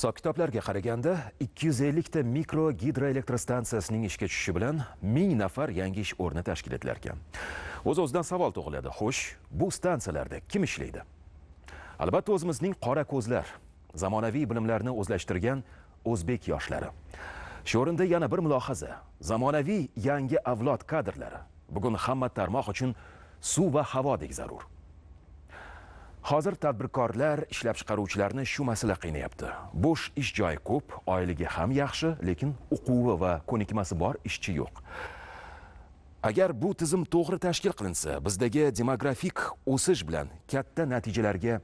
hisob kitoblarga qaraganda 250 ta mikro gidroelektrostansiyasining ishga tushishi bilan 1000 nafar yangi ish o'rni tashkil etilar ekan o'z o'zidan savol tug'iladi xo'sh bu stansiyalarda kim ishlaydi albatta o'zimizning qora ko'zlar zamonaviy bilimlarni o'zlashtirgan o'zbek yoshlari shu o'rinda yana bir mulohaza zamonaviy yangi avlod kadrlari bugun hamma tarmoq uchun suv va havodek zarur hozir tadbirkorlar ishlab chiqaruvchilarni shu masala qiynayapti bo'sh ish joyi ko'p oyligi ham yaxshi lekin o'quvi va ko'nikmasi bor ishchi yo'q agar bu tizim to'g'ri tashkil qilinsa bizdagi demografik o'sish bilan katta natijalarga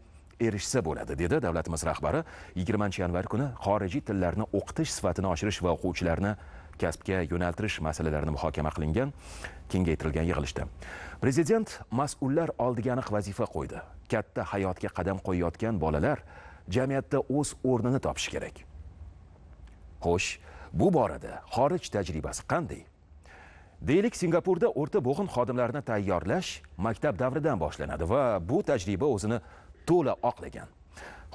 erishsa bo'ladi dedi davlatimiz rahbari 20 yanvar kuni xorijiy tillarni o'qitish sifatini oshirish va o'quvchilarni kasbga yo'naltirish masalalarini muhokama qilingan kengaytirilgan yig'ilishda prezident mas'ullar oldiga aniq vazifa qo'ydi katta hayotga qadam qo'yayotgan bolalar jamiyatda o'z o'rnini topishi kerak xo'sh bu borada xorij tajribasi qanday deylik singapurda o'rta bo'g'in xodimlarini tayyorlash maktab davridan boshlanadi va bu tajriba o'zini to'la oqlagan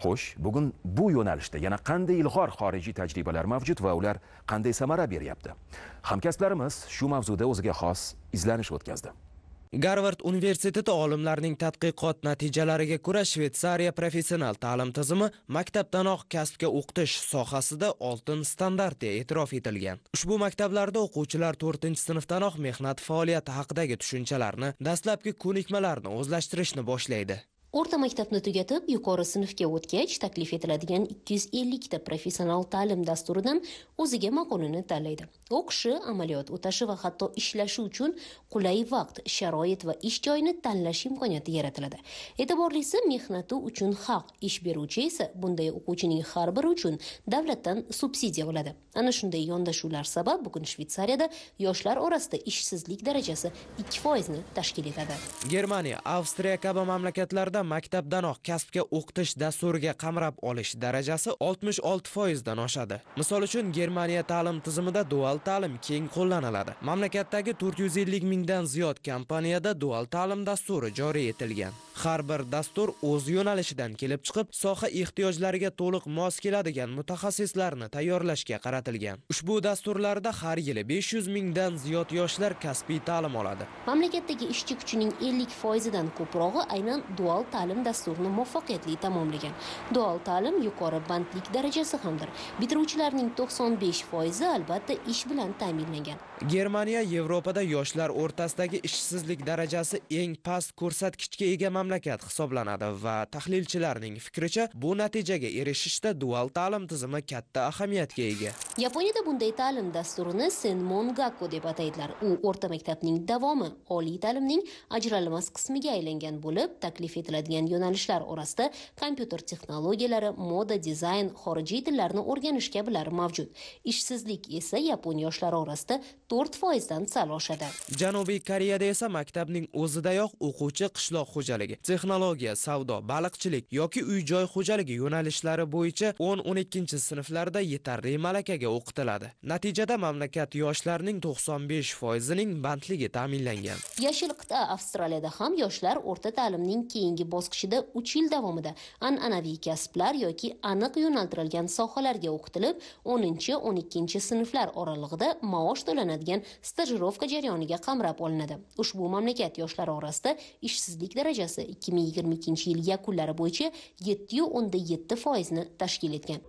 xo'sh bugun bu yo'nalishda yana qanday ilg'or xorijiy tajribalar mavjud va ular qanday samara beryapti hamkasblarimiz shu mavzuda o'ziga xos izlanish o'tkazdi garvard universiteti olimlarining tadqiqot natijalariga ko'ra shvetsariya professional ta'lim tizimi maktabdanoq kasbga o'qitish sohasida oltin standartga e'tirof etilgan ushbu maktablarda o'quvchilar to'rtinchi sinfdanoq mehnat faoliyati haqidagi tushunchalarni dastlabki ko'nikmalarni o'zlashtirishni boshlaydi o'rta maktabni tugatib yuqori sinfga o'tgach taklif etiladigan 250 ta professional ta'lim dasturidan o'ziga maqulini tanlaydi o'qishi amaliyot o'tashi va hatto ishlashi uchun qulay vaqt sharoit va ish joyini tanlash imkoniyati yaratiladi e'tiborlisi mehnati uchun haq ish beruvchi esa bunday o'quvchining har biri uchun davlatdan subsidiya oladi ana shunday yondashuvlar sabab bugun shvetsariyada yoshlar orasida ishsizlik darajasi 2 foizni tashkil etadi germaniya avstriya kabi mamlakatlarda maktabdanoq kasbga o'qitish dasturiga qamrab olish darajasi 66% dan oshadi. Misol uchun Germaniya ta'lim tizimida dual ta'lim keng qo'llaniladi. Mamlakatdagi 450 mingdan ziyod kompaniyada dual ta'lim dasturi joriy etilgan. har bir dastur o'z yo'nalishidan kelib chiqib soha ehtiyojlariga to'liq mos keladigan mutaxassislarni tayyorlashga qaratilgan ushbu dasturlarda har yili 500 mingdan ziyod yoshlar kasbiy ta'lim oladi mamlakatdagi ishchi kuchining 50 foizidan ko'prog'i aynan dual ta'lim dasturini muvaffaqiyatli tamomlagan dual ta'lim yuqori bandlik darajasi hamdir bitiruvchilarning 95 foizi albatta ish bilan ta'minlangan germaniya yevropada yoshlar o'rtasidagi ishsizlik darajasi eng past ko'rsatkichga ega mamlakat mamlakat hisoblanadi va tahlilchilarning fikricha bu natijaga erishishda dual ta'lim tizimi katta ahamiyatga ega yaponiyada bunday ta'lim dasturini sen mongaku deb ataydilar u o'rta maktabning davomi oliy ta'limning ajralmas qismiga aylangan bo'lib taklif etiladigan yo'nalishlar orasida kompyuter texnologiyalari moda dizayn xorijiy tillarni o'rganish kabilar mavjud ishsizlik esa yapon yoshlari orasida to'rt foizdan sal oshadi janubiy koreyada esa maktabning o'zidayoq o'quvchi qishloq xo'jaligi texnologiya savdo baliqchilik yoki uy joy xo'jaligi yo'nalishlari bo'yicha 10-12 sinflarda yetarli malakaga o'qitiladi natijada mamlakat yoshlarining 95 foizining bandligi ta'minlangan yashil qit'a avstraliyada ham yoshlar o'rta ta'limning keyingi bosqichida 3 yil davomida an'anaviy kasblar yoki aniq yo'naltirilgan sohalarga o'qitilib 10-12 sinflar oralig'ida maosh to'lanadigan stajirovka jarayoniga qamrab olinadi ushbu mamlakat yoshlari orasida ishsizlik darajasi ikki ming yigirma ikkinchi yil yakunlari bo'yicha yetti yu o'nda yetti foizni tashkil etgan